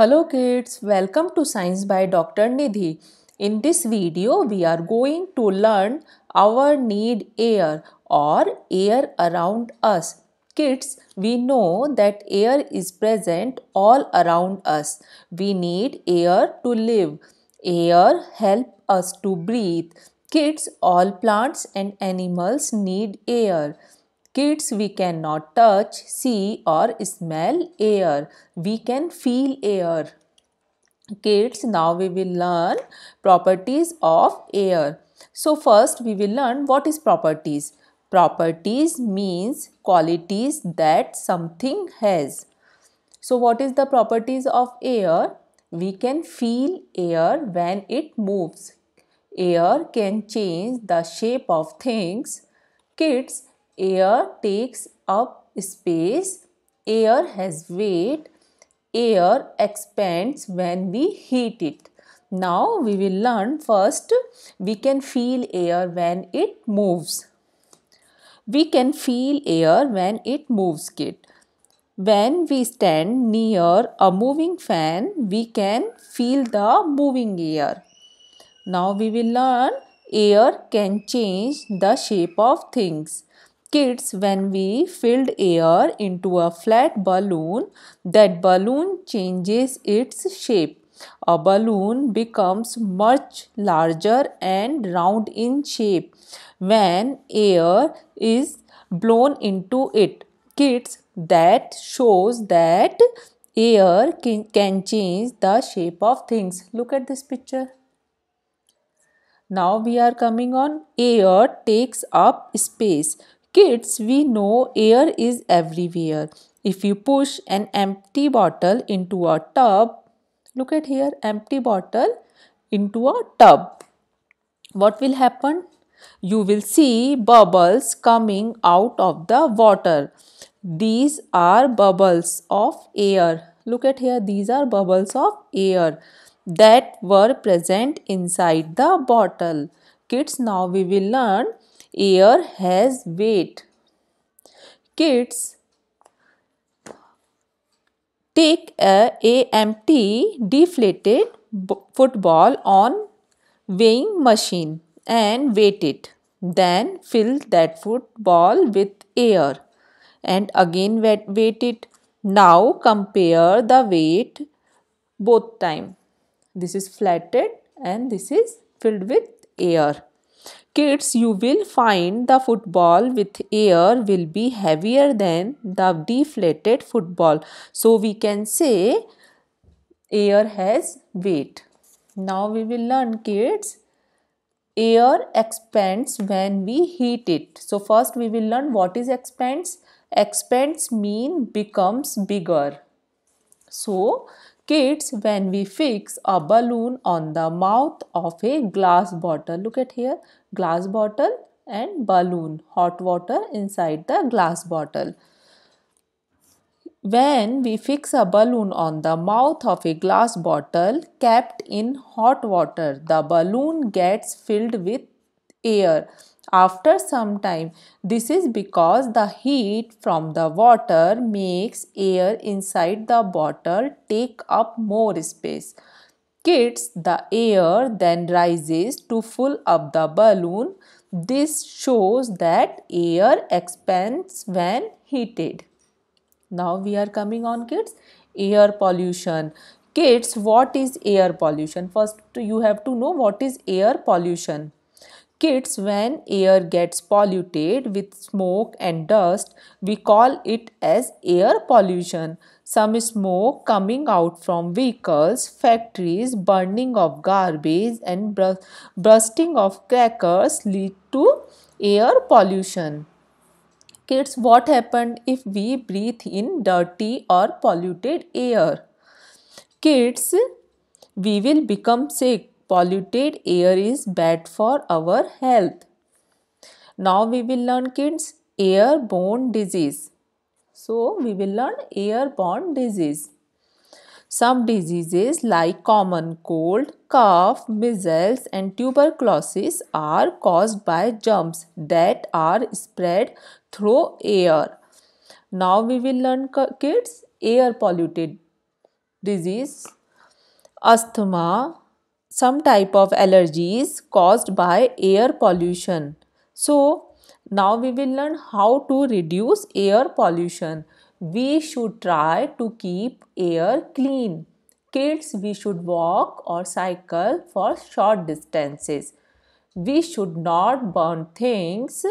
Hello kids, welcome to Science by Dr. Nidhi. In this video, we are going to learn our need air or air around us. Kids, we know that air is present all around us. We need air to live. Air help us to breathe. Kids, all plants and animals need air. Kids, we cannot touch, see, or smell air. We can feel air. Kids, now we will learn properties of air. So, first we will learn what is properties. Properties means qualities that something has. So, what is the properties of air? We can feel air when it moves. Air can change the shape of things. Kids, Air takes up space. Air has weight. Air expands when we heat it. Now we will learn first we can feel air when it moves. We can feel air when it moves It. When we stand near a moving fan, we can feel the moving air. Now we will learn air can change the shape of things kids when we filled air into a flat balloon that balloon changes its shape a balloon becomes much larger and round in shape when air is blown into it kids that shows that air can, can change the shape of things look at this picture now we are coming on air takes up space kids, we know air is everywhere. If you push an empty bottle into a tub, look at here, empty bottle into a tub. What will happen? You will see bubbles coming out of the water. These are bubbles of air. Look at here, these are bubbles of air that were present inside the bottle. Kids, now we will learn air has weight. Kids take a, a empty deflated football on weighing machine and weight it. Then fill that football with air and again weight it. Now compare the weight both time. This is flatted and this is filled with air. Kids, you will find the football with air will be heavier than the deflated football. So we can say air has weight. Now we will learn kids. Air expands when we heat it. So first we will learn what is expands. Expands mean becomes bigger. So kids when we fix a balloon on the mouth of a glass bottle. Look at here glass bottle and balloon hot water inside the glass bottle when we fix a balloon on the mouth of a glass bottle kept in hot water the balloon gets filled with air after some time this is because the heat from the water makes air inside the bottle take up more space escapes the air then rises to fill up the balloon. This shows that air expands when heated. Now we are coming on kids. Air pollution. Kids, what is air pollution? First you have to know what is air pollution. Kids, when air gets polluted with smoke and dust, we call it as air pollution. Some smoke coming out from vehicles, factories, burning of garbage and bursting of crackers lead to air pollution. Kids, what happened if we breathe in dirty or polluted air? Kids, we will become sick polluted air is bad for our health. Now we will learn kids airborne disease. So we will learn airborne disease. Some diseases like common cold, cough, measles and tuberculosis are caused by germs that are spread through air. Now we will learn kids air polluted disease, asthma, some type of allergies caused by air pollution. So now we will learn how to reduce air pollution. We should try to keep air clean. Kids, we should walk or cycle for short distances. We should not burn things.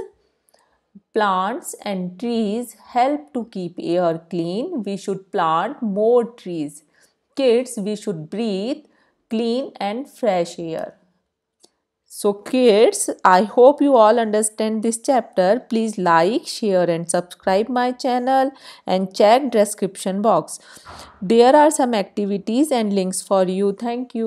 Plants and trees help to keep air clean. We should plant more trees. Kids, we should breathe clean and fresh air. So kids, I hope you all understand this chapter. Please like, share and subscribe my channel and check description box. There are some activities and links for you. Thank you.